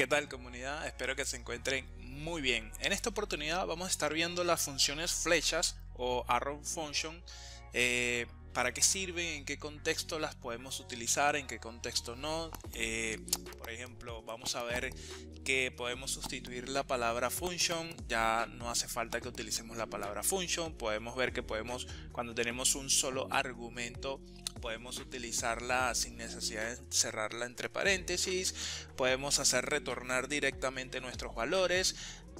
¿Qué tal comunidad? Espero que se encuentren muy bien. En esta oportunidad vamos a estar viendo las funciones flechas o arrow function eh, para qué sirven, en qué contexto las podemos utilizar, en qué contexto no. Eh, por ejemplo, vamos a ver que podemos sustituir la palabra function, ya no hace falta que utilicemos la palabra function, podemos ver que podemos, cuando tenemos un solo argumento, podemos utilizarla sin necesidad de cerrarla entre paréntesis, podemos hacer retornar directamente nuestros valores.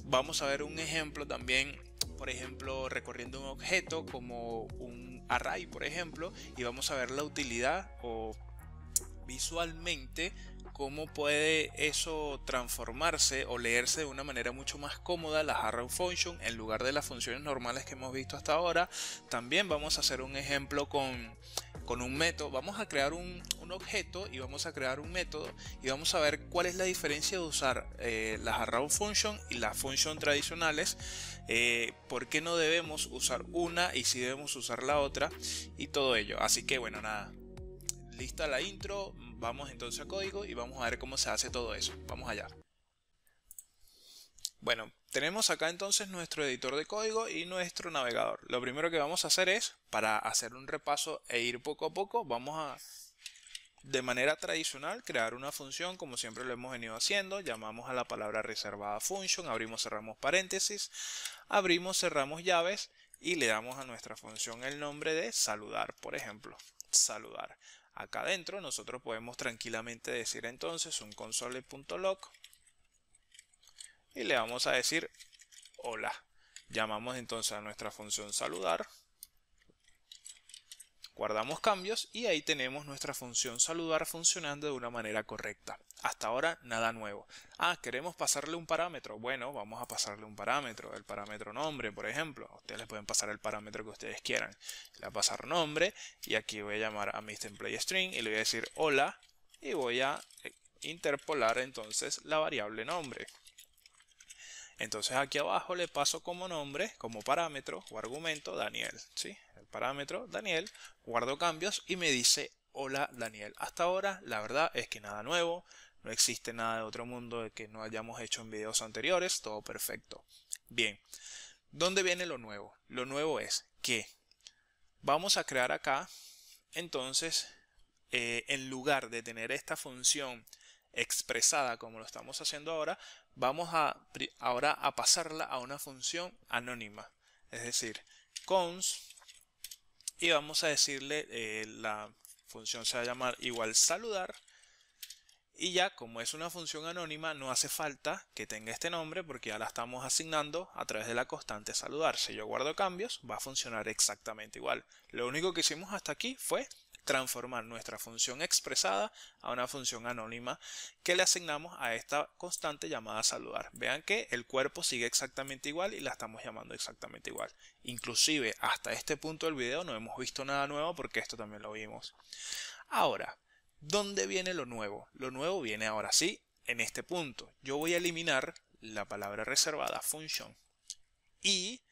Vamos a ver un ejemplo también, por ejemplo, recorriendo un objeto como un array, por ejemplo, y vamos a ver la utilidad o visualmente cómo puede eso transformarse o leerse de una manera mucho más cómoda la arrow function en lugar de las funciones normales que hemos visto hasta ahora. También vamos a hacer un ejemplo con con un método, vamos a crear un, objeto y vamos a crear un método y vamos a ver cuál es la diferencia de usar eh, las arrow function y las function tradicionales, porque eh, por qué no debemos usar una y si debemos usar la otra y todo ello. Así que bueno, nada, lista la intro, vamos entonces a código y vamos a ver cómo se hace todo eso. Vamos allá. Bueno, tenemos acá entonces nuestro editor de código y nuestro navegador. Lo primero que vamos a hacer es, para hacer un repaso e ir poco a poco, vamos a, de manera tradicional, crear una función como siempre lo hemos venido haciendo. Llamamos a la palabra reservada function, abrimos, cerramos paréntesis, abrimos, cerramos llaves y le damos a nuestra función el nombre de saludar, por ejemplo, saludar. Acá adentro nosotros podemos tranquilamente decir entonces un console.log y le vamos a decir hola. Llamamos entonces a nuestra función saludar. Guardamos cambios y ahí tenemos nuestra función saludar funcionando de una manera correcta. Hasta ahora nada nuevo. Ah, queremos pasarle un parámetro. Bueno, vamos a pasarle un parámetro. El parámetro nombre, por ejemplo. Ustedes le pueden pasar el parámetro que ustedes quieran. Le voy a pasar nombre y aquí voy a llamar a string y le voy a decir hola y voy a interpolar entonces la variable nombre. Entonces aquí abajo le paso como nombre, como parámetro o argumento Daniel, ¿sí? El parámetro Daniel, guardo cambios y me dice hola Daniel. Hasta ahora la verdad es que nada nuevo, no existe nada de otro mundo que no hayamos hecho en videos anteriores, todo perfecto. Bien, ¿dónde viene lo nuevo? Lo nuevo es que vamos a crear acá, entonces, eh, en lugar de tener esta función expresada como lo estamos haciendo ahora, vamos a, ahora a pasarla a una función anónima. Es decir, cons y vamos a decirle eh, la función se va a llamar igual saludar y ya como es una función anónima no hace falta que tenga este nombre porque ya la estamos asignando a través de la constante saludar. Si yo guardo cambios va a funcionar exactamente igual. Lo único que hicimos hasta aquí fue transformar nuestra función expresada a una función anónima que le asignamos a esta constante llamada saludar. Vean que el cuerpo sigue exactamente igual y la estamos llamando exactamente igual. Inclusive hasta este punto del video no hemos visto nada nuevo porque esto también lo vimos. Ahora, ¿dónde viene lo nuevo? Lo nuevo viene ahora sí en este punto. Yo voy a eliminar la palabra reservada función y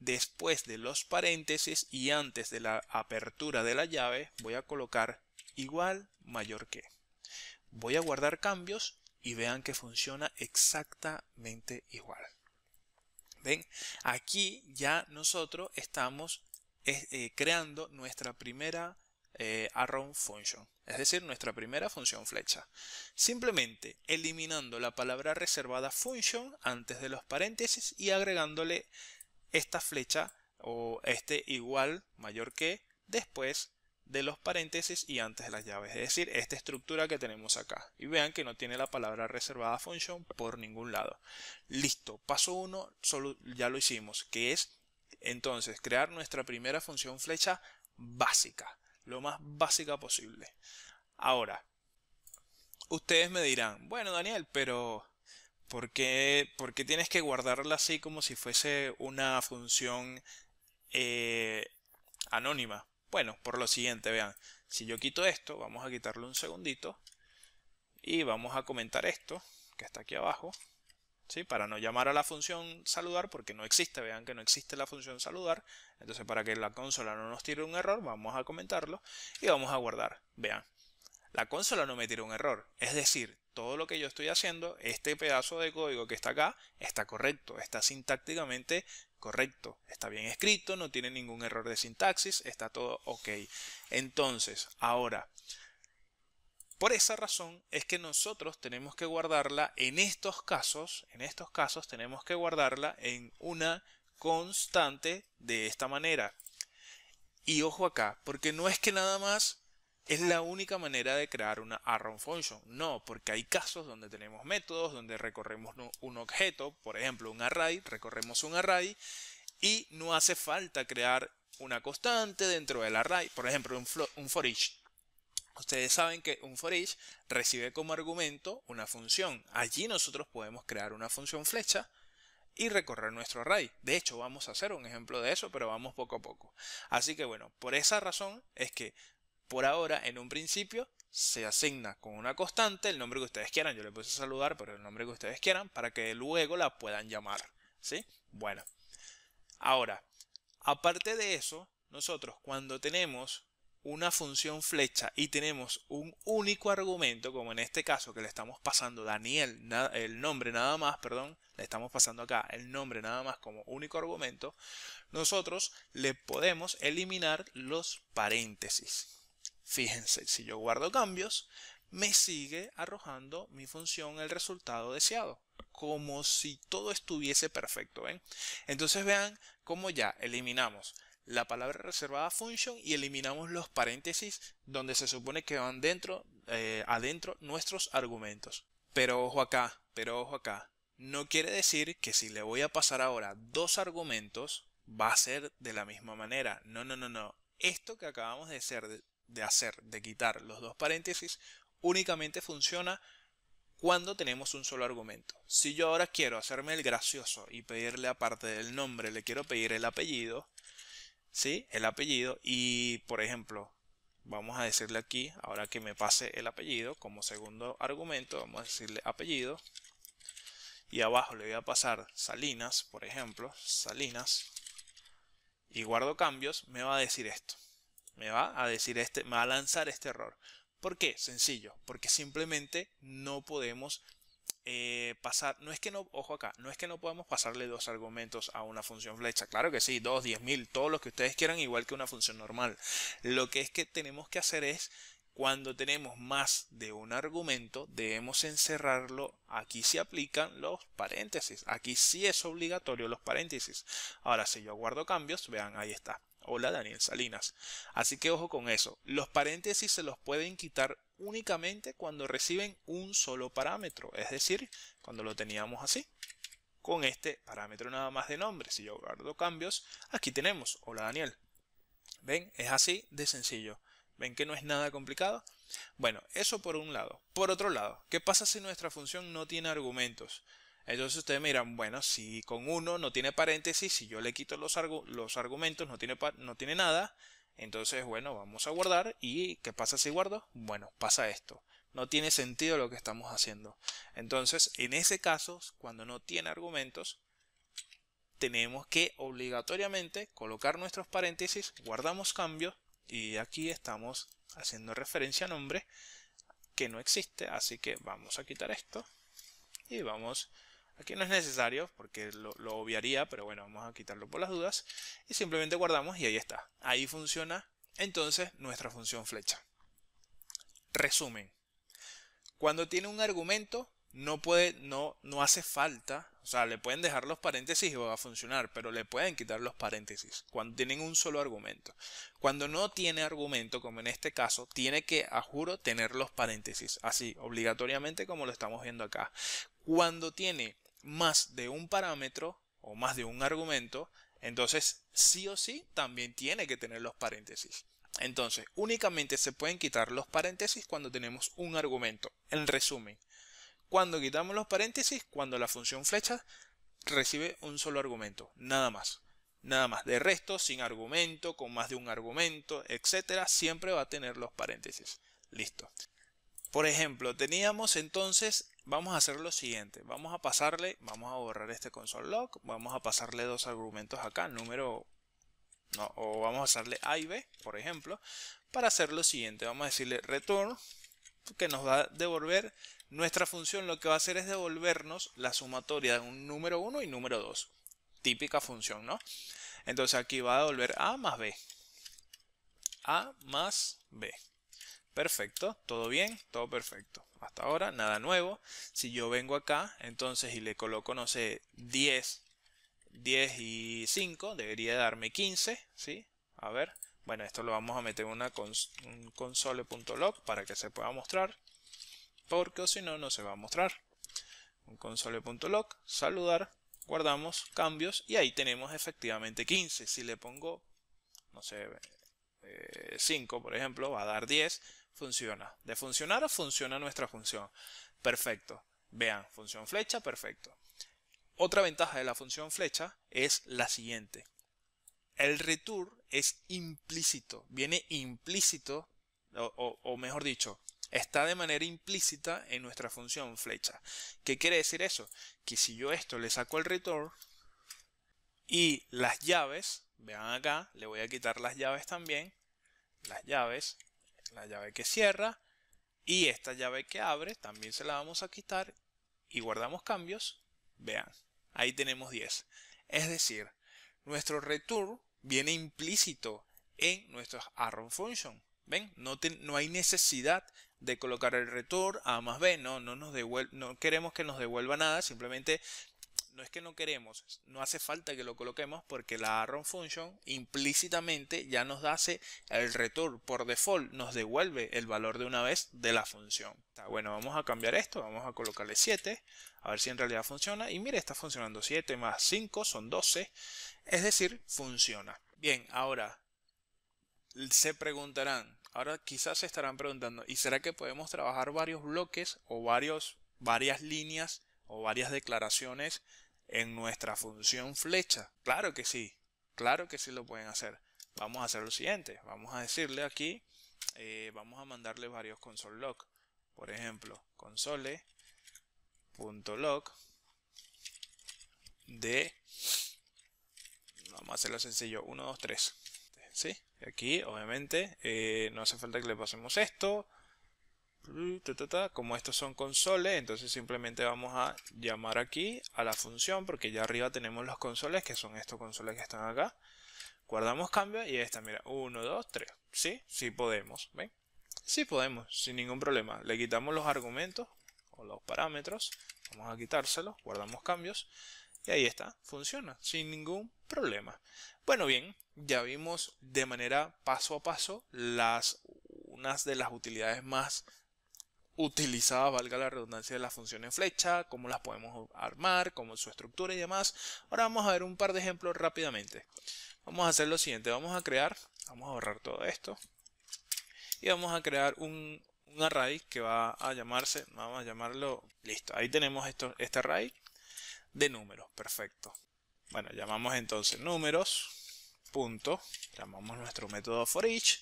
después de los paréntesis y antes de la apertura de la llave voy a colocar igual mayor que. Voy a guardar cambios y vean que funciona exactamente igual. ¿Ven? Aquí ya nosotros estamos eh, eh, creando nuestra primera eh, arrow function, es decir, nuestra primera función flecha. Simplemente eliminando la palabra reservada function antes de los paréntesis y agregándole esta flecha o este igual mayor que después de los paréntesis y antes de las llaves, es decir, esta estructura que tenemos acá. Y vean que no tiene la palabra reservada function por ningún lado. Listo, paso 1 ya lo hicimos, que es entonces crear nuestra primera función flecha básica, lo más básica posible. Ahora, ustedes me dirán, bueno Daniel, pero ¿Por qué, tienes que guardarla así como si fuese una función eh, anónima? Bueno, por lo siguiente, vean. Si yo quito esto, vamos a quitarle un segundito. Y vamos a comentar esto, que está aquí abajo. ¿sí? Para no llamar a la función saludar, porque no existe. Vean que no existe la función saludar. Entonces, para que la consola no nos tire un error, vamos a comentarlo. Y vamos a guardar. Vean. La consola no me tira un error. Es decir, todo lo que yo estoy haciendo, este pedazo de código que está acá, está correcto, está sintácticamente correcto, está bien escrito, no tiene ningún error de sintaxis, está todo ok. Entonces, ahora, por esa razón es que nosotros tenemos que guardarla en estos casos, en estos casos tenemos que guardarla en una constante de esta manera. Y ojo acá, porque no es que nada más ¿Es la única manera de crear una arrow function? No, porque hay casos donde tenemos métodos, donde recorremos un objeto, por ejemplo un array, recorremos un array y no hace falta crear una constante dentro del array, por ejemplo un, un for each. Ustedes saben que un for each recibe como argumento una función. Allí nosotros podemos crear una función flecha y recorrer nuestro array. De hecho, vamos a hacer un ejemplo de eso, pero vamos poco a poco. Así que bueno, por esa razón es que por ahora, en un principio, se asigna con una constante el nombre que ustedes quieran. Yo le puse saludar, pero el nombre que ustedes quieran para que luego la puedan llamar. ¿Sí? Bueno. Ahora, aparte de eso, nosotros cuando tenemos una función flecha y tenemos un único argumento, como en este caso que le estamos pasando Daniel, el nombre nada más, perdón, le estamos pasando acá el nombre nada más como único argumento, nosotros le podemos eliminar los paréntesis. Fíjense, si yo guardo cambios, me sigue arrojando mi función el resultado deseado, como si todo estuviese perfecto. ¿ven? Entonces vean cómo ya eliminamos la palabra reservada function y eliminamos los paréntesis donde se supone que van dentro, eh, adentro nuestros argumentos. Pero ojo acá, pero ojo acá. No quiere decir que si le voy a pasar ahora dos argumentos, va a ser de la misma manera. No, no, no, no. Esto que acabamos de hacer, de hacer, de quitar los dos paréntesis, únicamente funciona cuando tenemos un solo argumento. Si yo ahora quiero hacerme el gracioso y pedirle aparte del nombre, le quiero pedir el apellido, ¿sí? El apellido y, por ejemplo, vamos a decirle aquí, ahora que me pase el apellido, como segundo argumento, vamos a decirle apellido. Y abajo le voy a pasar Salinas, por ejemplo, Salinas. Y guardo cambios, me va a decir esto me va a decir este, va a lanzar este error. ¿Por qué? Sencillo, porque simplemente no podemos eh, pasar, no es que no, ojo acá, no es que no podemos pasarle dos argumentos a una función flecha, claro que sí, dos, diez mil, todos los que ustedes quieran, igual que una función normal. Lo que es que tenemos que hacer es, cuando tenemos más de un argumento, debemos encerrarlo, aquí se aplican los paréntesis, aquí sí es obligatorio los paréntesis. Ahora, si yo guardo cambios, vean, ahí está. Hola Daniel Salinas. Así que ojo con eso. Los paréntesis se los pueden quitar únicamente cuando reciben un solo parámetro. Es decir, cuando lo teníamos así. Con este parámetro nada más de nombre. Si yo guardo cambios, aquí tenemos. Hola Daniel. ¿Ven? Es así de sencillo. ¿Ven que no es nada complicado? Bueno, eso por un lado. Por otro lado, ¿qué pasa si nuestra función no tiene argumentos? Entonces ustedes miran, bueno, si con uno no tiene paréntesis, si yo le quito los, los argumentos, no tiene, no tiene nada, entonces, bueno, vamos a guardar. ¿Y qué pasa si guardo? Bueno, pasa esto. No tiene sentido lo que estamos haciendo. Entonces, en ese caso, cuando no tiene argumentos, tenemos que obligatoriamente colocar nuestros paréntesis, guardamos cambio, y aquí estamos haciendo referencia a nombre que no existe. Así que vamos a quitar esto y vamos Aquí no es necesario porque lo, obviaría, pero bueno, vamos a quitarlo por las dudas. Y simplemente guardamos y ahí está. Ahí funciona entonces nuestra función flecha. Resumen. Cuando tiene un argumento, no puede, no, no hace falta, o sea, le pueden dejar los paréntesis y va a funcionar, pero le pueden quitar los paréntesis cuando tienen un solo argumento. Cuando no tiene argumento, como en este caso, tiene que, a juro, tener los paréntesis, así, obligatoriamente como lo estamos viendo acá. Cuando tiene más de un parámetro o más de un argumento, entonces sí o sí también tiene que tener los paréntesis. Entonces, únicamente se pueden quitar los paréntesis cuando tenemos un argumento. En resumen, cuando quitamos los paréntesis, cuando la función flecha recibe un solo argumento, nada más. Nada más. De resto, sin argumento, con más de un argumento, etcétera, siempre va a tener los paréntesis. Listo. Por ejemplo, teníamos entonces vamos a hacer lo siguiente. Vamos a pasarle, vamos a borrar este console log, vamos a pasarle dos argumentos acá, número, o vamos a hacerle A y B, por ejemplo, para hacer lo siguiente. Vamos a decirle return, que nos va a devolver, nuestra función lo que va a hacer es devolvernos la sumatoria de un número 1 y número 2. Típica función, ¿no? Entonces aquí va a devolver A más B. A más B. Perfecto, todo bien, todo perfecto hasta ahora, nada nuevo. Si yo vengo acá, entonces, y le coloco, no sé, 10, 10 y 5, debería darme 15, ¿sí? A ver, bueno, esto lo vamos a meter en una un console.log para que se pueda mostrar, porque si no, no se va a mostrar. Un console.log, saludar, guardamos cambios y ahí tenemos efectivamente 15. Si le pongo, no sé, 5 eh, por ejemplo, va a dar 10 funciona. De funcionar, funciona nuestra función. Perfecto. Vean, función flecha, perfecto. Otra ventaja de la función flecha es la siguiente. El return es implícito, viene implícito, o, mejor dicho, está de manera implícita en nuestra función flecha. ¿Qué quiere decir eso? Que si yo esto le saco el return y las llaves, vean acá, le voy a quitar las llaves también, las llaves, la llave que cierra. Y esta llave que abre también se la vamos a quitar y guardamos cambios. Vean, ahí tenemos 10. Es decir, nuestro return viene implícito en nuestro arrow function. ¿Ven? No, no, hay necesidad de colocar el return A más B. No, no, nos devuelve, no queremos que nos devuelva nada. Simplemente no es que no queremos, no hace falta que lo coloquemos porque la arrow function implícitamente ya nos hace el return por default, nos devuelve el valor de una vez de la función. Bueno, vamos a cambiar esto, vamos a colocarle 7, a ver si en realidad funciona. Y mire, está funcionando 7 más 5 son 12, es decir, funciona. Bien, ahora se preguntarán, ahora quizás se estarán preguntando, ¿y será que podemos trabajar varios bloques o varios, varias líneas o varias declaraciones en nuestra función flecha. Claro que sí, claro que sí lo pueden hacer. Vamos a hacer lo siguiente, vamos a decirle aquí, eh, vamos a mandarle varios console log. Por ejemplo, console.log de, vamos a hacerlo sencillo, 1, 2, 3. ¿Sí? Aquí, obviamente, eh, no hace falta que le pasemos esto, como estos son consoles, entonces simplemente vamos a llamar aquí a la función porque ya arriba tenemos los consoles que son estos consoles que están acá. Guardamos cambio y esta, mira, 1, 2, 3. Sí, sí podemos, ¿ven? Sí podemos, sin ningún problema. Le quitamos los argumentos o los parámetros. Vamos a quitárselos, guardamos cambios. Y ahí está, funciona, sin ningún problema. Bueno, bien, ya vimos de manera paso a paso las unas de las utilidades más utilizada, valga la redundancia, de las funciones flecha, cómo las podemos armar, cómo su estructura y demás. Ahora vamos a ver un par de ejemplos rápidamente. Vamos a hacer lo siguiente, vamos a crear, vamos a borrar todo esto y vamos a crear un, array que va a llamarse, vamos a llamarlo, listo, ahí tenemos esto, este array de números, perfecto. Bueno, llamamos entonces números, punto, llamamos nuestro método for each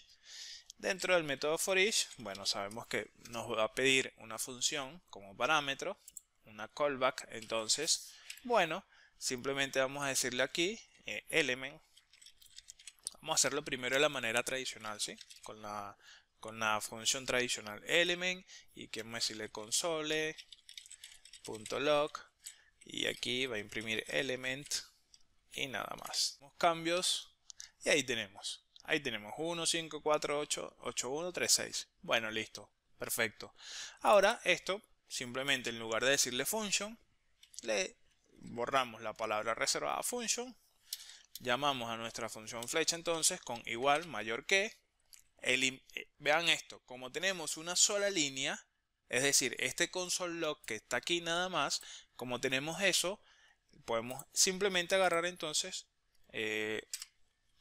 Dentro del método forEach, bueno, sabemos que nos va a pedir una función como parámetro, una callback, entonces, bueno, simplemente vamos a decirle aquí eh, element. Vamos a hacerlo primero de la manera tradicional, ¿sí? Con la, con la función tradicional element y que decirle console.log y aquí va a imprimir element y nada más. Los cambios y ahí tenemos. Ahí tenemos 1, 5, 4, 8, 8, 1, 3, 6. Bueno, listo. Perfecto. Ahora esto, simplemente en lugar de decirle function, le borramos la palabra reservada function. Llamamos a nuestra función flecha entonces con igual, mayor que. Eh, vean esto, como tenemos una sola línea, es decir, este console.log que está aquí nada más, como tenemos eso, podemos simplemente agarrar entonces, eh,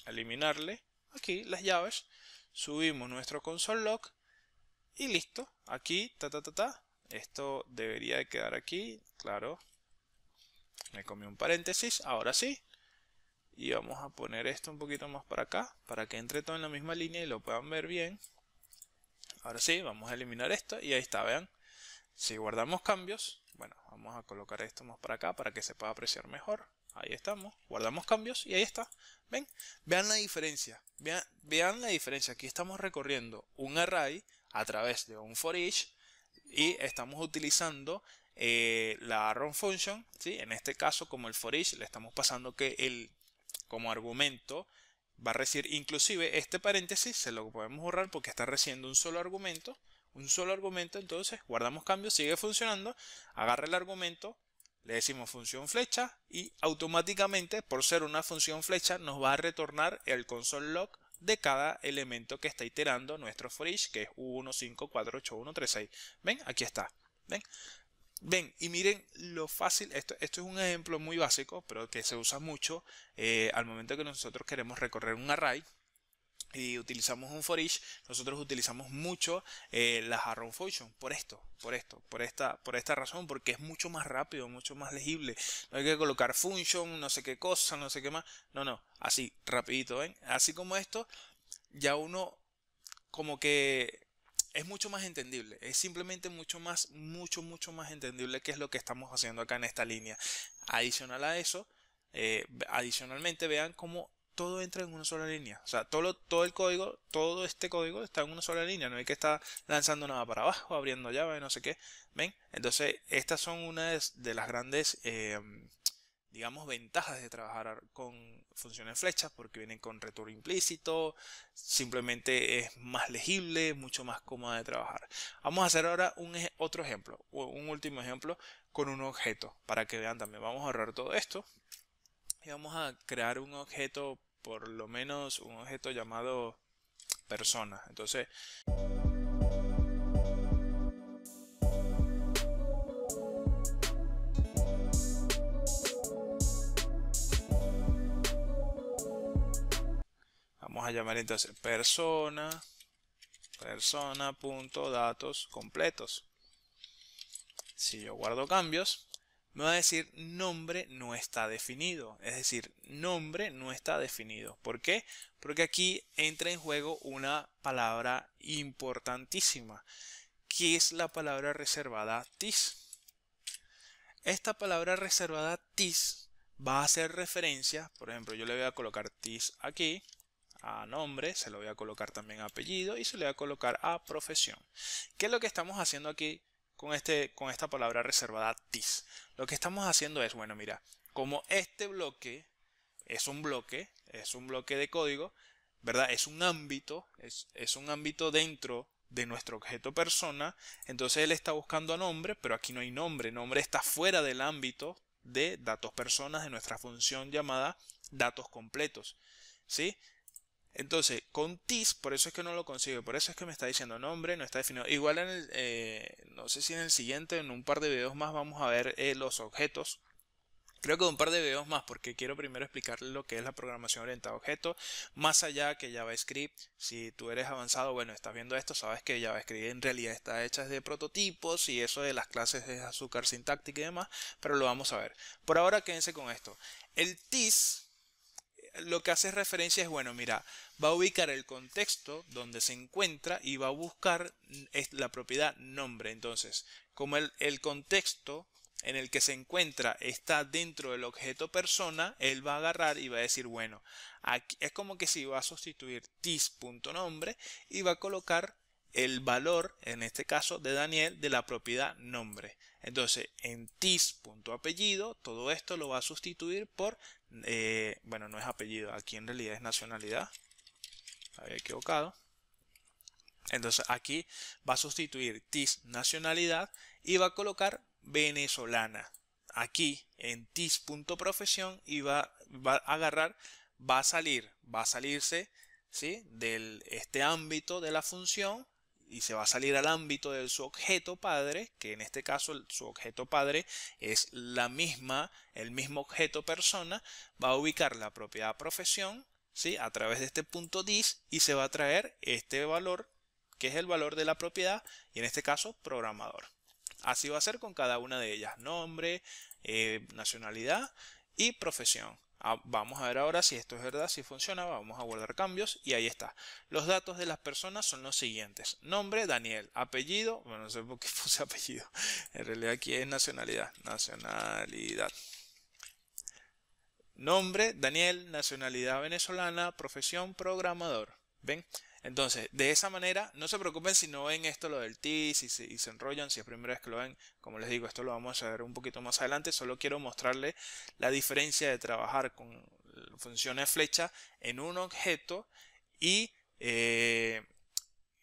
eliminarle aquí las llaves, subimos nuestro console log y listo, aquí, ta ta ta ta, esto debería de quedar aquí, claro, me comí un paréntesis, ahora sí, y vamos a poner esto un poquito más para acá, para que entre todo en la misma línea y lo puedan ver bien, ahora sí, vamos a eliminar esto y ahí está, vean, si guardamos cambios, bueno, vamos a colocar esto más para acá para que se pueda apreciar mejor, ahí estamos, guardamos cambios y ahí está. ¿Ven? Vean la diferencia, vean, la diferencia. Aquí estamos recorriendo un array a través de un for each y estamos utilizando eh, la run function, en este caso como el for each le estamos pasando que el como argumento va a recibir inclusive este paréntesis se lo podemos borrar porque está recibiendo un solo argumento un solo argumento entonces guardamos cambios, sigue funcionando agarra el argumento le decimos función flecha y automáticamente por ser una función flecha nos va a retornar el console log de cada elemento que está iterando nuestro for que es 1, 5, ¿Ven? Aquí está. ¿Ven? Ven, y miren lo fácil, esto, esto es un ejemplo muy básico, pero que se usa mucho eh, al momento que nosotros queremos recorrer un array, y utilizamos un for each, nosotros utilizamos mucho eh, la functions. function por esto, por esto, por esta, por esta razón, porque es mucho más rápido, mucho más legible. No hay que colocar function, no sé qué cosa, no sé qué más. No, no, así, rapidito, Así como esto, ya uno como que es mucho más entendible, es simplemente mucho más, mucho, mucho más entendible qué es lo que estamos haciendo acá en esta línea. Adicional a eso, eh, adicionalmente vean cómo todo entra en una sola línea. O sea, todo, todo el código, todo este código está en una sola línea. No hay que estar lanzando nada para abajo, abriendo llave, no sé qué. ¿Ven? Entonces, estas son una de las grandes, eh, digamos, ventajas de trabajar con funciones flechas, porque vienen con retorno implícito, simplemente es más legible, mucho más cómoda de trabajar. Vamos a hacer ahora un, otro ejemplo, un último ejemplo con un objeto, para que vean también. Vamos a ahorrar todo esto. Y vamos a crear un objeto por lo menos un objeto llamado persona. Entonces, vamos a llamar entonces persona persona.datos completos. Si yo guardo cambios, me va a decir nombre no está definido. Es decir, nombre no está definido. ¿Por qué? Porque aquí entra en juego una palabra importantísima, que es la palabra reservada tis. Esta palabra reservada tis va a hacer referencia, por ejemplo, yo le voy a colocar tis aquí, a nombre, se lo voy a colocar también a apellido y se le voy a colocar a profesión. ¿Qué es lo que estamos haciendo aquí? con, este, con esta palabra reservada tis, Lo que estamos haciendo es, bueno, mira, como este bloque es un bloque, es un bloque de código, ¿verdad? Es un ámbito, es, es un ámbito dentro de nuestro objeto persona, entonces él está buscando a nombre, pero aquí no hay nombre, nombre está fuera del ámbito de datos personas de nuestra función llamada datos completos, ¿sí? Entonces, con TIS, por eso es que no lo consigo, por eso es que me está diciendo nombre, no está definido. Igual en el, eh, no sé si en el siguiente, en un par de videos más, vamos a ver eh, los objetos. Creo que un par de videos más, porque quiero primero explicar lo que es la programación orientada a objetos, más allá que JavaScript. Si tú eres avanzado, bueno, estás viendo esto, sabes que JavaScript en realidad está hecha de prototipos y eso de las clases de azúcar sintáctica y demás, pero lo vamos a ver. Por ahora quédense con esto. El TIS lo que hace referencia es, bueno, mira, va a ubicar el contexto donde se encuentra y va a buscar la propiedad nombre. Entonces, como el, contexto en el que se encuentra está dentro del objeto persona, él va a agarrar y va a decir, bueno, aquí, es como que si va a sustituir tis.nombre y va a colocar el valor, en este caso de Daniel, de la propiedad nombre. Entonces, en tis.apellido, todo esto lo va a sustituir por, eh, bueno, no es apellido, aquí en realidad es nacionalidad. Había equivocado. Entonces, aquí va a sustituir tis nacionalidad y va a colocar venezolana. Aquí, en tis.profesión, y va, a agarrar, va a salir, va a salirse ¿sí? de este ámbito de la función y se va a salir al ámbito de su objeto padre, que en este caso su objeto padre es la misma, el mismo objeto persona, va a ubicar la propiedad profesión, ¿sí? A través de este punto dis y se va a traer este valor, que es el valor de la propiedad, y en este caso programador. Así va a ser con cada una de ellas, nombre, eh, nacionalidad y profesión. Ah, vamos a ver ahora si esto es verdad, si funciona, vamos a guardar cambios y ahí está. Los datos de las personas son los siguientes. Nombre, Daniel. Apellido, bueno, no sé por qué puse apellido. En realidad aquí es nacionalidad. Nacionalidad. Nombre, Daniel, nacionalidad venezolana, profesión programador. ¿Ven? Entonces, de esa manera, no se preocupen si no ven esto lo del T, si, se, se enrollan, si es primera vez que lo ven, como les digo, esto lo vamos a ver un poquito más adelante, solo quiero mostrarles la diferencia de trabajar con funciones flecha en un objeto y, eh,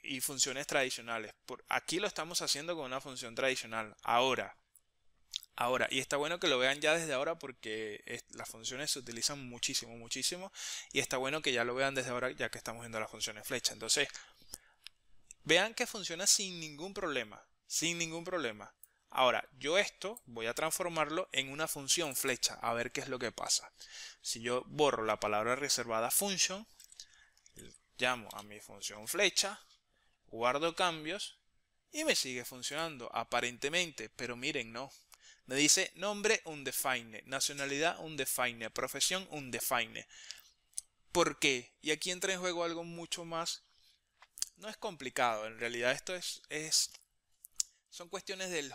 y funciones tradicionales. aquí lo estamos haciendo con una función tradicional. Ahora, ahora. Y está bueno que lo vean ya desde ahora porque las funciones se utilizan muchísimo, muchísimo. Y está bueno que ya lo vean desde ahora ya que estamos viendo las funciones flecha. Entonces, vean que funciona sin ningún problema. Sin ningún problema. Ahora, yo esto voy a transformarlo en una función flecha, a ver qué es lo que pasa. Si yo borro la palabra reservada function, llamo a mi función flecha, guardo cambios y me sigue funcionando aparentemente, pero miren, no, me dice nombre undefined, nacionalidad undefined, profesión undefined. ¿Por qué? Y aquí entra en juego algo mucho más... No es complicado, en realidad esto es... es son cuestiones del,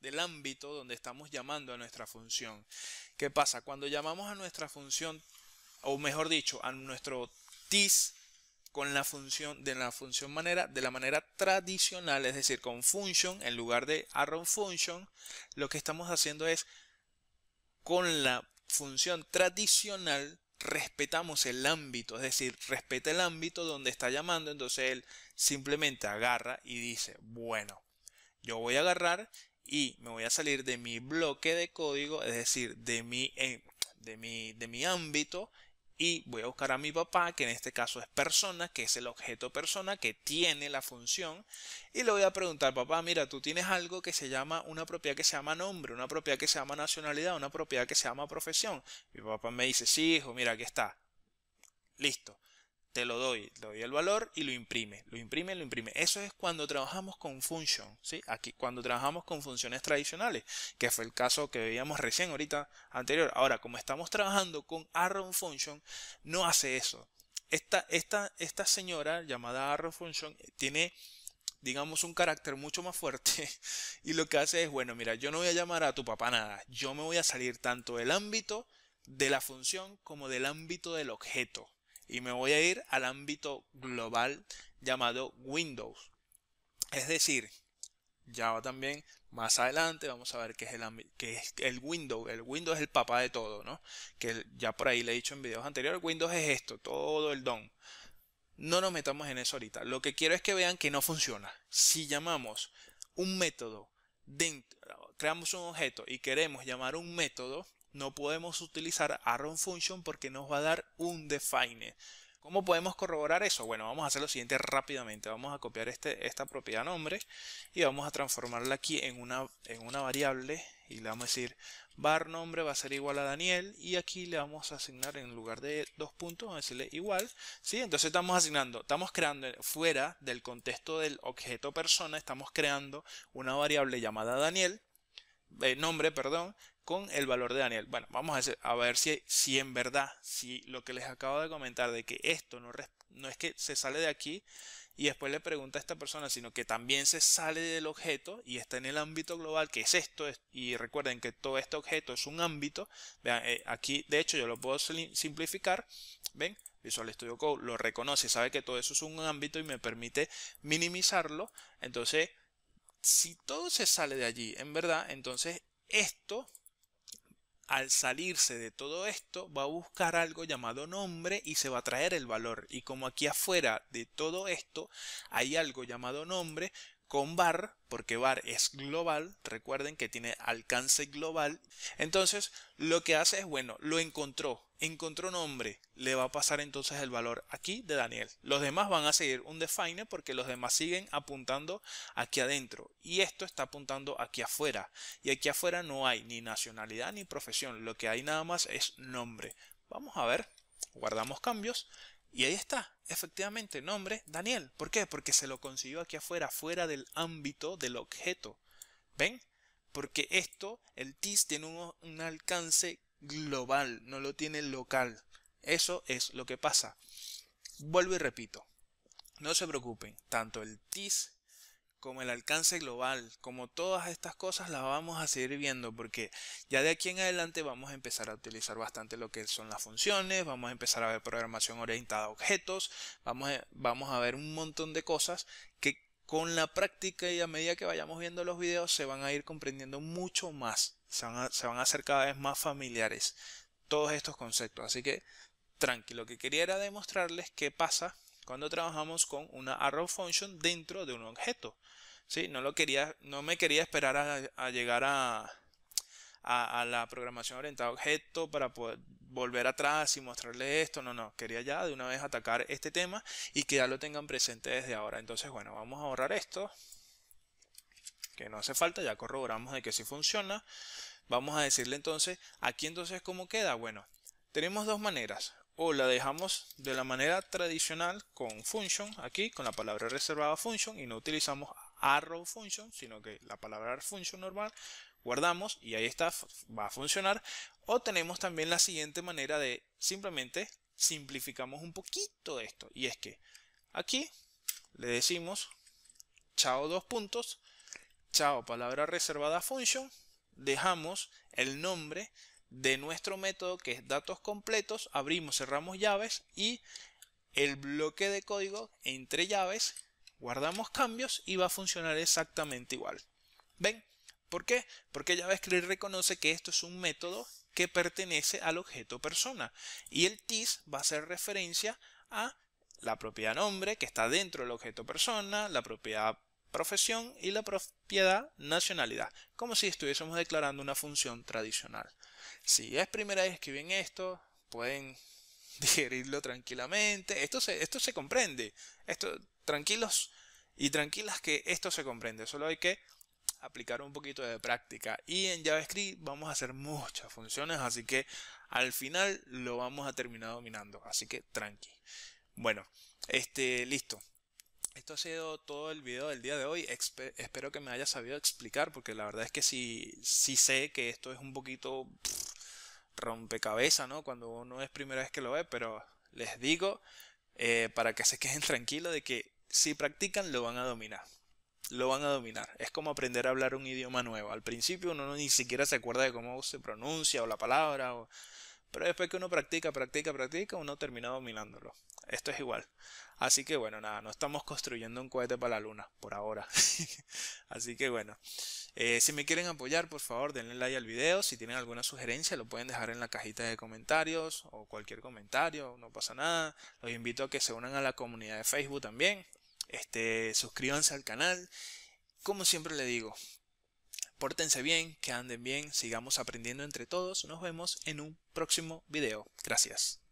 del ámbito donde estamos llamando a nuestra función. ¿Qué pasa? Cuando llamamos a nuestra función, o mejor dicho, a nuestro TIS, con la función de la función manera de la manera tradicional, es decir, con function en lugar de arrow function, lo que estamos haciendo es con la función tradicional respetamos el ámbito, es decir, respeta el ámbito donde está llamando, entonces él simplemente agarra y dice, bueno, yo voy a agarrar y me voy a salir de mi bloque de código, es decir, de mi, eh, de mi, de mi ámbito y voy a buscar a mi papá, que en este caso es persona, que es el objeto persona, que tiene la función, y le voy a preguntar, papá, mira, tú tienes algo que se llama, una propiedad que se llama nombre, una propiedad que se llama nacionalidad, una propiedad que se llama profesión. Mi papá me dice, sí, hijo, mira, aquí está. Listo lo doy, le doy el valor y lo imprime, lo imprime, lo imprime. Eso es cuando trabajamos con function, ¿sí? Aquí, cuando trabajamos con funciones tradicionales, que fue el caso que veíamos recién ahorita anterior. Ahora, como estamos trabajando con arrow function, no hace eso. Esta, esta señora llamada arrow function tiene digamos, un carácter mucho más fuerte y lo que hace es, bueno, mira, yo no voy a llamar a tu papá nada, yo me voy a salir tanto del ámbito de la función como del ámbito del objeto y me voy a ir al ámbito global llamado Windows. Es decir, va también más adelante vamos a ver qué es el que es el Windows, el Windows es el papá de todo, ¿no? Que ya por ahí le he dicho en videos anteriores, Windows es esto, todo el DOM No nos metamos en eso ahorita. Lo que quiero es que vean que no funciona. Si llamamos un método creamos un objeto y queremos llamar un método no podemos utilizar arrow function porque nos va a dar un define. ¿Cómo podemos corroborar eso? Bueno, vamos a hacer lo siguiente rápidamente. Vamos a copiar este, esta propiedad nombre y vamos a transformarla aquí en una, en una variable y le vamos a decir bar nombre va a ser igual a Daniel y aquí le vamos a asignar en lugar de dos puntos, vamos a decirle igual, ¿sí? Entonces estamos asignando, estamos creando fuera del contexto del objeto persona, estamos creando una variable llamada Daniel, eh, nombre, perdón, con el valor de Daniel. Bueno, vamos a, ver si, si, en verdad, si lo que les acabo de comentar de que esto no, no es que se sale de aquí y después le pregunta a esta persona, sino que también se sale del objeto y está en el ámbito global, que es esto, y recuerden que todo este objeto es un ámbito, vean, eh, aquí de hecho yo lo puedo simplificar, ven, Visual Studio Code lo reconoce, sabe que todo eso es un ámbito y me permite minimizarlo, entonces, si todo se sale de allí, en verdad, entonces esto al salirse de todo esto, va a buscar algo llamado nombre y se va a traer el valor. Y como aquí afuera de todo esto hay algo llamado nombre, con bar porque bar es global, recuerden que tiene alcance global, entonces lo que hace es, bueno, lo encontró, encontró nombre, le va a pasar entonces el valor aquí de Daniel. Los demás van a seguir un define porque los demás siguen apuntando aquí adentro y esto está apuntando aquí afuera. Y aquí afuera no hay ni nacionalidad ni profesión, lo que hay nada más es nombre. Vamos a ver, guardamos cambios y ahí está, efectivamente, nombre Daniel. ¿Por qué? Porque se lo consiguió aquí afuera, fuera del ámbito del objeto. ¿Ven? Porque esto, el TIS, tiene un, un alcance global, no lo tiene local. Eso es lo que pasa. Vuelvo y repito, no se preocupen, tanto el TIS como el alcance global, como todas estas cosas las vamos a seguir viendo porque ya de aquí en adelante vamos a empezar a utilizar bastante lo que son las funciones, vamos a empezar a ver programación orientada a objetos, vamos a, vamos a ver un montón de cosas que con la práctica y a medida que vayamos viendo los videos se van a ir comprendiendo mucho más se van, a, hacer cada vez más familiares todos estos conceptos. Así que tranquilo, que quería era demostrarles qué pasa cuando trabajamos con una arrow function dentro de un objeto. ¿Sí? No, lo quería, no me quería esperar a, llegar a, a, la programación orientada a objeto para poder volver atrás y mostrarles esto. No, no, quería ya de una vez atacar este tema y que ya lo tengan presente desde ahora. Entonces, bueno, vamos a ahorrar esto que no hace falta, ya corroboramos de que sí funciona. Vamos a decirle entonces, aquí entonces cómo queda. Bueno, tenemos dos maneras. O la dejamos de la manera tradicional con function, aquí con la palabra reservada function y no utilizamos arrow function, sino que la palabra function normal, guardamos y ahí está, va a funcionar. O tenemos también la siguiente manera de simplemente simplificamos un poquito esto. Y es que aquí le decimos chao dos puntos chao palabra reservada function, dejamos el nombre de nuestro método que es datos completos, abrimos, cerramos llaves y el bloque de código entre llaves, guardamos cambios y va a funcionar exactamente igual. ¿Ven? ¿Por qué? Porque JavaScript reconoce que esto es un método que pertenece al objeto persona y el TIS va a hacer referencia a la propiedad nombre que está dentro del objeto persona, la propiedad profesión y la propiedad nacionalidad, como si estuviésemos declarando una función tradicional. Si es primera vez que ven esto, pueden digerirlo tranquilamente. Esto se, esto se comprende. Esto, tranquilos y tranquilas que esto se comprende. Solo hay que aplicar un poquito de práctica. Y en JavaScript vamos a hacer muchas funciones, así que al final lo vamos a terminar dominando. Así que tranqui. Bueno, este, listo esto ha sido todo el video del día de hoy. espero que me haya sabido explicar, porque la verdad es que sí, sí sé que esto es un poquito rompecabezas, ¿no? Cuando uno es primera vez que lo ve, pero les digo, eh, para que se queden tranquilos de que si practican lo van a dominar. Lo van a dominar. Es como aprender a hablar un idioma nuevo. Al principio uno ni siquiera se acuerda de cómo se pronuncia o la palabra. Pero después que uno practica, practica, practica, uno termina dominándolo. Esto es igual. Así que bueno, nada, no estamos construyendo un cohete para la luna, por ahora. Así que bueno, eh, si me quieren apoyar, por favor, denle like al video. Si tienen alguna sugerencia, lo pueden dejar en la cajita de comentarios o cualquier comentario, no pasa nada. Los invito a que se unan a la comunidad de Facebook también. Este, suscríbanse al canal. Como siempre le digo, pórtense bien, que anden bien, sigamos aprendiendo entre todos. Nos vemos en un próximo video. Gracias.